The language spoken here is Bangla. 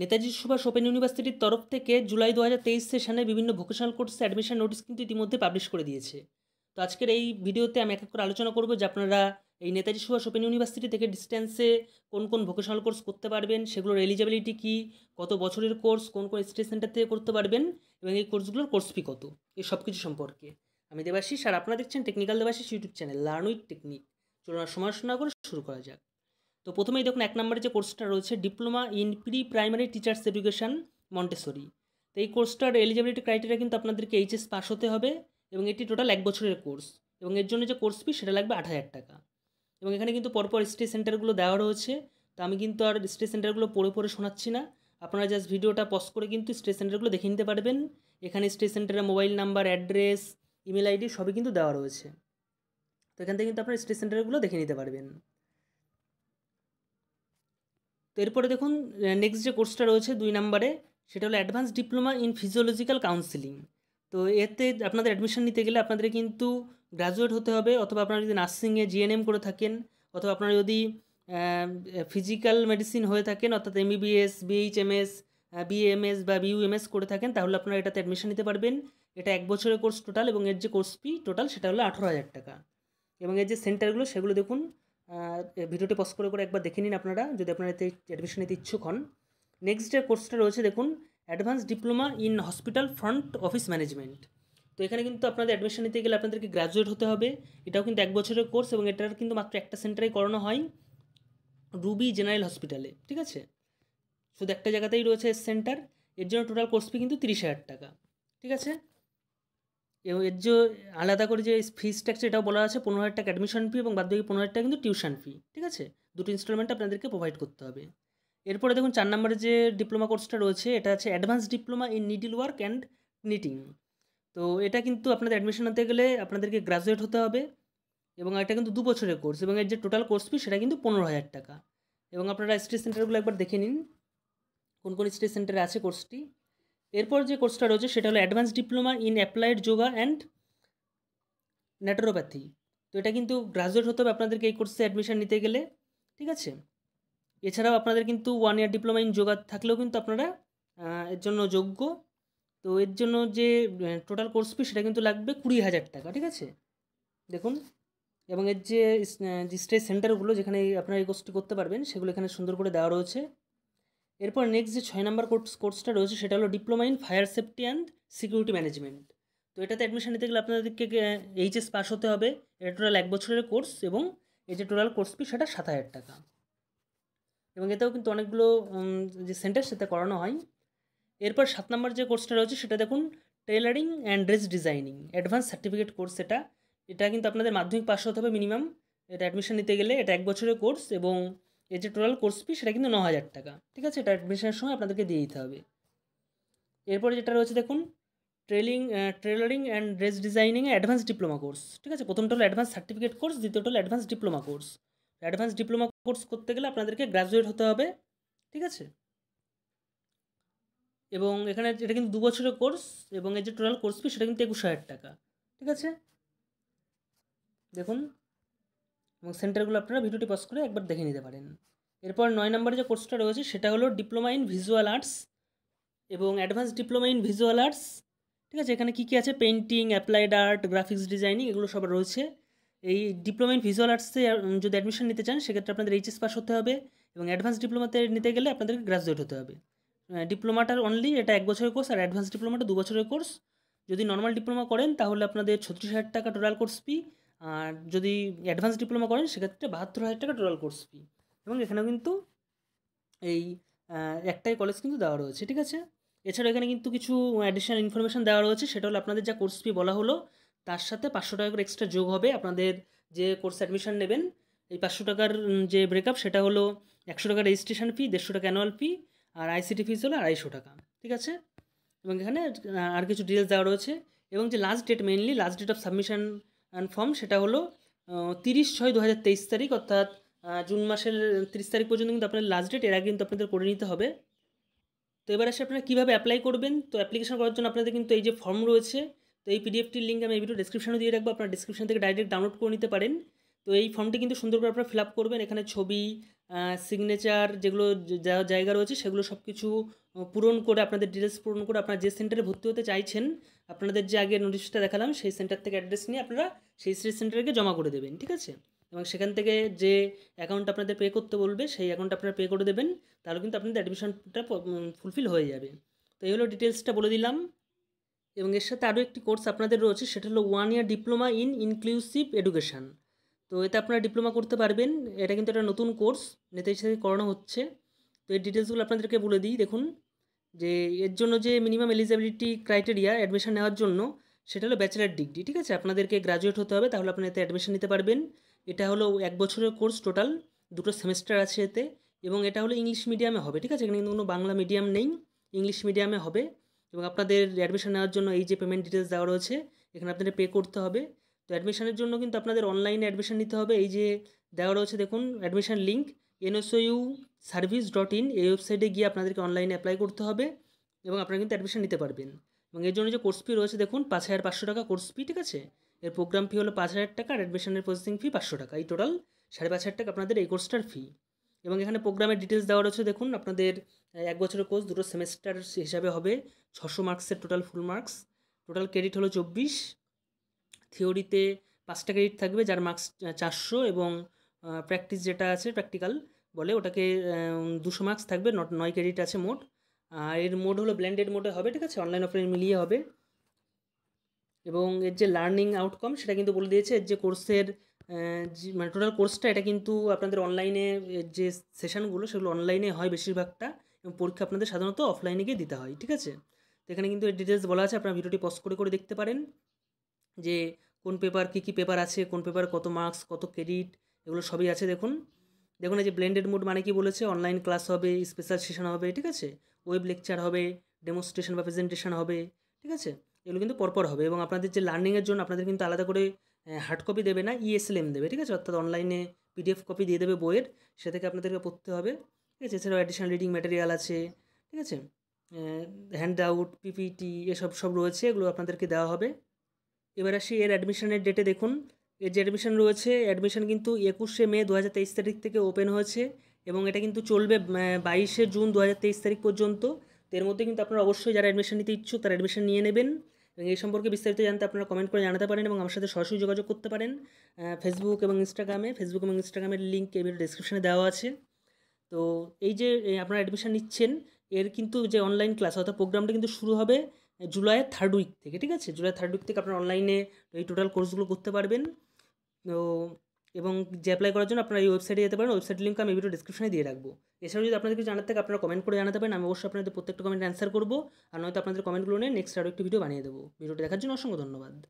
নেতাজি সুভাষ ওপেন ইউনিভার্সিটির তরফ থেকে জুলাই দু হাজার তেইশ সেশনে বিভিন্ন ভোকেশনাল কোর্স অ্যাডমিশন নোটিস কিন্তু ইতিমধ্যে পাবলিশ করে দিয়েছে তো আজকের এই ভিডিওতে আমি এক এক করে আলোচনা করবো যে আপনারা এই নেতাজি সুভাষ ওপেন ইউনিভার্সিটি থেকে ডিস্টেন্সে কোন কোন ভোকেশনাল কোর্স করতে পারবেন সেগুলোর এলিজিবিলিটি কী কত বছরের কোর্স কোন কোন স্টেট সেন্টার থেকে করতে পারবেন এবং এই কোর্সগুলোর কোর্স ফি কত এই সব কিছু সম্পর্কে আমি দেবাশিস আর আপনারা দেখছেন technical Debashis YouTube channel learn with technique চলুন সময় শোনা করে শুরু করা যাক তো প্রথমেই দেখুন এক নম্বরে যে কোর্সটা রয়েছে diploma in pre primary teachers education Montessori তো এই কোর্সটার এলিজিবিলিটি ক্রাইটেরিয়া কিন্তু আপনাদেরকে এইচএস পাস হতে হবে এবং এটি টোটাল এক বছরের কোর্স এবং এর জন্য যে কোর্স ফি সেটা লাগবে আট হাজার টাকা এবং এখানে কিন্তু পরপর স্টেট সেন্টারগুলো দেওয়া রয়েছে তো আমি কিন্তু আর স্টেট সেন্টারগুলো পড়ে পড়ে শোনাচ্ছি না আপনারা জাস্ট ভিডিওটা পজ করে কিন্তু স্টে সেন্টারগুলো দেখে নিতে পারবেন এখানে স্টে সেন্টারের mobile number address email ID সবই কিন্তু দেওয়া রয়েছে তো এখান থেকে কিন্তু আপনারা স্টেট সেন্টারগুলো দেখে নিতে পারবেন তো এরপরে দেখুন নেক্সট যে কোর্সটা রয়েছে দুই নম্বরে সেটা হলো advance diploma in physiological counselling তো এতে আপনাদের অ্যাডমিশন নিতে গেলে আপনাদের কিন্তু গ্রাজুয়েট হতে হবে অথবা আপনারা যদি নার্সিংয়ে জিএনএম করে থাকেন অথবা আপনারা যদি ফিজিক্যাল মেডিসিন হয়ে থাকেন অর্থাৎ এমবিবিএস বিএইচএমএস বিএমএস বা বিইউএমএস করে থাকেন তাহলে আপনারা এটাতে অ্যাডমিশন নিতে পারবেন এটা এক বছরের কোর্স টোটাল এবং এর যে কোর্স ফি টোটাল সেটা হলো আঠেরো হাজার টাকা এবং এর যে সেন্টারগুলো সেগুলো দেখুন ভিডিওটি পজ করে করে একবার দেখে নিন আপনারা যদি আপনারা এতে অ্যাডমিশন নিতে ইচ্ছুক হন নেক্সট যে কোর্সটা রয়েছে দেখুন advance diploma in hospital front office management তো এখানে কিন্তু আপনাদের অ্যাডমিশন নিতে গেলে আপনাদেরকে গ্র্যাজুয়েট হতে হবে এটাও কিন্তু এক বছরের কোর্স এবং এটার কিন্তু মাত্র একটা সেন্টারে করানো হয় রুবি জেনারেল হসপিটালে ঠিক আছে শুধু একটা জায়গাতেই রয়েছে সেন্টার এর জন্য টোটাল কোর্স ফি কিন্তু তিরিশ হাজার টাকা ঠিক আছে এবং এর যে আলাদা করে যে ফি স্ট্রাকচার এটাও বলা আছে পনেরো হাজার টাকা অ্যাডমিশন ফি এবং বাদ বাকি পনেরো হাজার টাকা কিন্তু টিউশন ফি ঠিক আছে দুটো ইনস্টলমেন্ট আপনাদেরকে প্রোভাইড করতে হবে এরপরে দেখুন চার নম্বরের যে ডিপ্লোমা কোর্সটা রয়েছে এটা আছে advance diploma in needlework and knitting তো এটা কিন্তু আপনাদের অ্যাডমিশন হতে গেলে আপনাদেরকে গ্রাজুয়েট হতে হবে এবং এটা কিন্তু দু বছরের কোর্স এবং এর যে টোটাল কোর্স ফি সেটা কিন্তু পনেরো হাজার টাকা এবং আপনারা স্টেট সেন্টারগুলো একবার দেখে নিন কোন কোন স্টেট সেন্টারে আছে কোর্সটি এরপর যে কোর্সটা রয়েছে সেটা হলো advance diploma in applied yoga and naturopathy তো এটা কিন্তু গ্রাজুয়েট হতে হবে আপনাদেরকে এই কোর্সে অ্যাডমিশন নিতে গেলে ঠিক আছে এছাড়াও আপনাদের কিন্তু one year diploma in yoga থাকলেও কিন্তু আপনারা এর জন্য যোগ্য তো এর জন্য যে টোটাল কোর্স ফি সেটা কিন্তু লাগবে কুড়ি হাজার টাকা ঠিক আছে দেখুন এবং এর যে স্টেজ সেন্টারগুলো যেখানে আপনারা এই কোর্সটি করতে পারবেন সেগুলো এখানে সুন্দর করে দেওয়া রয়েছে এরপর নেক্সট যে ছয় নম্বর কোর্স কোর্সটা রয়েছে সেটা হলো diploma in fire safety and security management তো এটাতে অ্যাডমিশন নিতে গেলে আপনাদেরকে এইচএস পাস হতে হবে এটা টোটাল এক বছরের কোর্স এবং এই যে টোটাল কোর্স ফি সেটা সাত হাজার টাকা এবং এতেও কিন্তু অনেকগুলো যে সেন্টার সেটা করানো হয় এরপর সাত নম্বর যে কোর্সটা রয়েছে সেটা দেখুন tailoring and dress designing advance certificate course এটা এটা কিন্তু আপনাদের মাধ্যমিক পাস হতে হবে মিনিমাম এটা অ্যাডমিশন নিতে গেলে এটা এক বছরের কোর্স এবং এর যে টোটাল কোর্স ফি সেটা কিন্তু ন হাজার টাকা ঠিক আছে এটা অ্যাডমিশনের সময় আপনাদেরকে দিয়ে দিতে হবে এরপরে যেটা রয়েছে দেখুন ট্রেলিং ট্রেলারিং অ্যান্ড ড্রেস ডিজাইনিংয়ে অ্যাডভান্স ডিপ্লোমা কোর্স ঠিক আছে প্রথমটা হলো অ্যাডভান্স সার্টিফিকেট কোর্স দ্বিতীয়টা হলো advance diploma course advance diploma course করতে গেলে আপনাদেরকে গ্র্যাজুয়েট হতে হবে ঠিক আছে এবং এখানে এটা কিন্তু দু বছরের কোর্স এবং এর যে টোটাল কোর্স ফি সেটা কিন্তু একুশ হাজার টাকা ঠিক আছে দেখুন এবং সেন্টারগুলো আপনারা ভিডিওটি পজ করে একবার দেখে নিতে পারেন এরপর নয় নম্বরে যে কোর্সটা রয়েছে সেটা হলো ডিপ্লোমা ইন ভিজুয়াল আর্টস এবং advance diploma in visual arts ঠিক আছে এখানে কী কী আছে painting applied art graphics designing এগুলো সব রয়েছে এই ডিপ্লোমা ইন ভিজুয়াল আর্টসে যদি অ্যাডমিশন নিতে চান সেক্ষেত্রে আপনাদের এইচএস পাস হতে হবে এবং অ্যাডভান্স ডিপ্লোমাতে নিতে গেলে আপনাদেরকে গ্রাজুয়েট হতে হবে ডিপ্লোমাটার অনলি এটা এক বছরের কোর্স আর অ্যাডভান্স ডিপ্লোমাটা দু বছরের কোর্স যদি নর্মাল ডিপ্লোমা করেন তাহলে আপনাদের ছত্রিশ হাজার টাকা টোটাল কোর্স ফি আর যদি অ্যাডভান্স ডিপ্লোমা করেন সেক্ষেত্রে বাহাত্তর হাজার টাকা টোটাল কোর্স ফি এবং এখানেও কিন্তু এই একটাই কলেজ কিন্তু দেওয়া রয়েছে ঠিক আছে এছাড়া এখানে কিন্তু কিছু অ্যাডিশনাল ইনফরমেশান দেওয়া রয়েছে সেটা হলো আপনাদের যা কোর্স ফি বলা হলো তার সাথে পাঁচশো টাকা করে এক্সট্রা যোগ হবে আপনাদের যে কোর্স অ্যাডমিশন নেবেন এই পাঁচশো টাকার যে ব্রেকআপ সেটা হলো একশো টাকা রেজিস্ট্রেশন ফি দেড়শো টাকা অ্যানুয়াল ফি আর আইসিটি ফিজ হলো আড়াইশো টাকা ঠিক আছে এবং এখানে আর কিছু ডিটেলস দেওয়া রয়েছে এবং যে last date mainly last date of submission form সেটা হলো তিরিশ ছয় দু তারিখ অর্থাৎ জুন মাসের তিরিশ তারিখ পর্যন্ত কিন্তু আপনাদের লাস্ট ডেট এর আগে কিন্তু আপনাদের করে নিতে হবে তো এবার আসে আপনারা কীভাবে অ্যাপ্লাই করবেন তো অ্যাপ্লিকেশন করার জন্য আপনাদের কিন্তু এই যে ফর্ম রয়েছে তো এই পিডিএফটির লিঙ্ক আমি এই ভিডিও ডিসক্রিপশনে দিয়ে রাখবো আপনারা ডিসক্রিপশন থেকে ডাইরেক্ট ডাউনলোড করে নিতে পারেন তো এই ফর্মটি কিন্তু সুন্দর করে আপনারা ফিল আপ করবেন এখানে ছবি সিগনেচার যেগুলো যা জায়গা রয়েছে সেগুলো সব কিছু পূরণ করে আপনাদের ডিটেলস পূরণ করে আপনারা যে সেন্টারে ভর্তি হতে চাইছেন আপনাদের যে আগে নোটিশটা দেখালাম সেই সেন্টার থেকে অ্যাড্রেস নিয়ে আপনারা সেই সেই সেন্টারকে জমা করে দেবেন ঠিক আছে এবং সেখান থেকে যে অ্যাকাউন্ট আপনাদের পে করতে বলবে সেই অ্যাকাউন্ট আপনারা পে করে দেবেন তাহলে কিন্তু আপনাদের অ্যাডমিশনটা ফুলফিল হয়ে যাবে তো এই হলো ডিটেলসটা বলে দিলাম এবং এর সাথে আরও একটি কোর্স আপনাদের রয়েছে সেটা হলো one year diploma in inclusive education তো এতে আপনারা ডিপ্লোমা করতে পারবেন এটা কিন্তু একটা নতুন কোর্স নেতাজি সাথে করানো হচ্ছে তো এর ডিটেলসগুলো আপনাদেরকে বলে দিই দেখুন যে এর জন্য যে মিনিমাম এলিজিবিলিটি ক্রাইটেরিয়া অ্যাডমিশন নেওয়ার জন্য সেটা হলো ব্যাচেলার ডিগ্রি ঠিক আছে আপনাদেরকে গ্রাজুয়েট হতে হবে তাহলে আপনারা এতে অ্যাডমিশন নিতে পারবেন এটা হলো এক বছরের কোর্স টোটাল দুটো সেমিস্টার আছে এতে এবং এটা হলো ইংলিশ মিডিয়ামে হবে ঠিক আছে এখানে কিন্তু কোনো বাংলা মিডিয়াম নেই ইংলিশ মিডিয়ামে হবে এবং আপনাদের অ্যাডমিশন নেওয়ার জন্য এই যে পেমেন্ট ডিটেলস দেওয়া রয়েছে এখানে আপনাদের পে করতে হবে তো অ্যাডমিশনের জন্য কিন্তু আপনাদের অনলাইনে অ্যাডমিশান নিতে হবে এই যে দেওয়া রয়েছে দেখুন admission link NSU service dot in এই ওয়েবসাইটে গিয়ে আপনাদেরকে অনলাইনে অ্যাপ্লাই করতে হবে এবং আপনারা কিন্তু অ্যাডমিশান নিতে পারবেন এবং এর জন্য যে কোর্স ফি রয়েছে দেখুন পাঁচ হাজার পাঁচশো টাকা কোর্স ফি ঠিক আছে এর প্রোগ্রাম ফি হলো পাঁচ হাজার টাকা আর অ্যাডমিশনের প্রসেসিং ফি পাঁচশো টাকা এই টোটাল সাড়ে পাঁচ হাজার টাকা আপনাদের এই কোর্সটার ফি এবং এখানে প্রোগ্রামের ডিটেলস দেওয়া রয়েছে দেখুন আপনাদের এক বছরের কোর্স দুটো সেমিস্টার হিসাবে হবে ছশো মার্কসের total full marks total credit হলো চব্বিশ থিওরিতে পাঁচটা ক্রেডিট থাকবে যার মার্কস চারশো এবং প্র্যাকটিস যেটা আছে প্র্যাকটিক্যাল বলে ওটাকে দুশো মার্কস থাকবে নট নয় ক্রেডিট আছে মোট আর এর মোড হলো ব্ল্যান্ডেড মোডে হবে ঠিক আছে অনলাইন অফলাইন মিলিয়ে হবে এবং এর যে লার্নিং আউটকাম সেটা কিন্তু বলে দিয়েছে এর যে কোর্সের মানে টোটাল কোর্সটা এটা কিন্তু আপনাদের অনলাইনে যে সেশনগুলো সেগুলো অনলাইনে হয় বেশিরভাগটা এবং পরীক্ষা আপনাদের সাধারণত অফলাইনে গিয়ে দিতে হয় ঠিক আছে তো এখানে কিন্তু এর ডিটেলস বলা আছে আপনারা ভিডিওটি পজ করে করে দেখতে পারেন যে কোন পেপার কী কী পেপার আছে কোন পেপার কত মার্কস কত ক্রেডিট এগুলো সবই আছে দেখুন দেখুন এই যে ব্লেন্ডেড মোড মানে কি বলেছে অনলাইন ক্লাস হবে স্পেশাল সেশন হবে ঠিক আছে ওয়েব লেকচার হবে ডেমোস্ট্রেশন বা প্রেজেন্টেশন হবে ঠিক আছে এগুলো কিন্তু পরপর হবে এবং আপনাদের যে লার্নিংয়ের জন্য আপনাদের কিন্তু আলাদা করে হার্ড কপি দেবে না ইএসএলএম e দেবে ঠিক আছে অর্থাৎ অনলাইনে পিডিএফ কপি দিয়ে দেবে বইয়ের সে থেকে আপনাদেরকে পড়তে হবে ঠিক আছে এছাড়াও অ্যাডিশনাল রিডিং ম্যাটেরিয়াল আছে ঠিক আছে হ্যান্ড আউট পিপিটি এসব সব রয়েছে এগুলো আপনাদেরকে দেওয়া হবে এবার আসি এর অ্যাডমিশনের ডেটে দেখুন এর যে অ্যাডমিশন রয়েছে অ্যাডমিশন কিন্তু একুশে মে দু তারিখ থেকে ওপেন হয়েছে এবং এটা কিন্তু চলবে বাইশে জুন দু তারিখ পর্যন্ত এর মধ্যে কিন্তু আপনারা অবশ্যই যারা অ্যাডমিশন নিতে ইচ্ছুক তারা অ্যাডমিশন নিয়ে নেবেন এবং এই সম্পর্কে বিস্তারিত জানতে আপনারা কমেন্ট করে জানাতে পারেন এবং আমার সাথে সরাসরি যোগাযোগ করতে পারেন ফেসবুক এবং ইনস্টাগ্রামে ফেসবুক এবং ইনস্টাগ্রামের লিঙ্ক এবার ডিসক্রিপশানে দেওয়া আছে তো এই যে আপনারা অ্যাডমিশন নিচ্ছেন এর কিন্তু যে অনলাইন ক্লাস অর্থাৎ প্রোগ্রামটা কিন্তু শুরু হবে জুলাইয়ের থার্ড উইক থেকে ঠিক আছে জুলাই থার্ড উইক থেকে আপনার অনলাইনে এই টোটাল কোর্সগুলো করতে পারবেন তো এবং যে অ্যাপ্লাই করার জন্য আপনারা এই ওয়েবসাইটে যেতে পারেন ওয়েবসাইট লিঙ্ক আমি ভিডিও ডিসক্রিপশনে দিয়ে রাখবো এছাড়াও যদি আপনাদের কিছু জানার থাকে আপনারা কমেন্ট করে জানাতে পারেন আমি অবশ্যই আপনাদের প্রত্যেকটা কমেন্ট অ্যান্সার করবো আর নয়তো আপনাদের কমেন্টগুলো নিয়ে নেক্সট আরও একটি ভিডিও বানিয়ে দেবো ভিডিওটি দেখার জন্য অসংখ্য ধন্যবাদ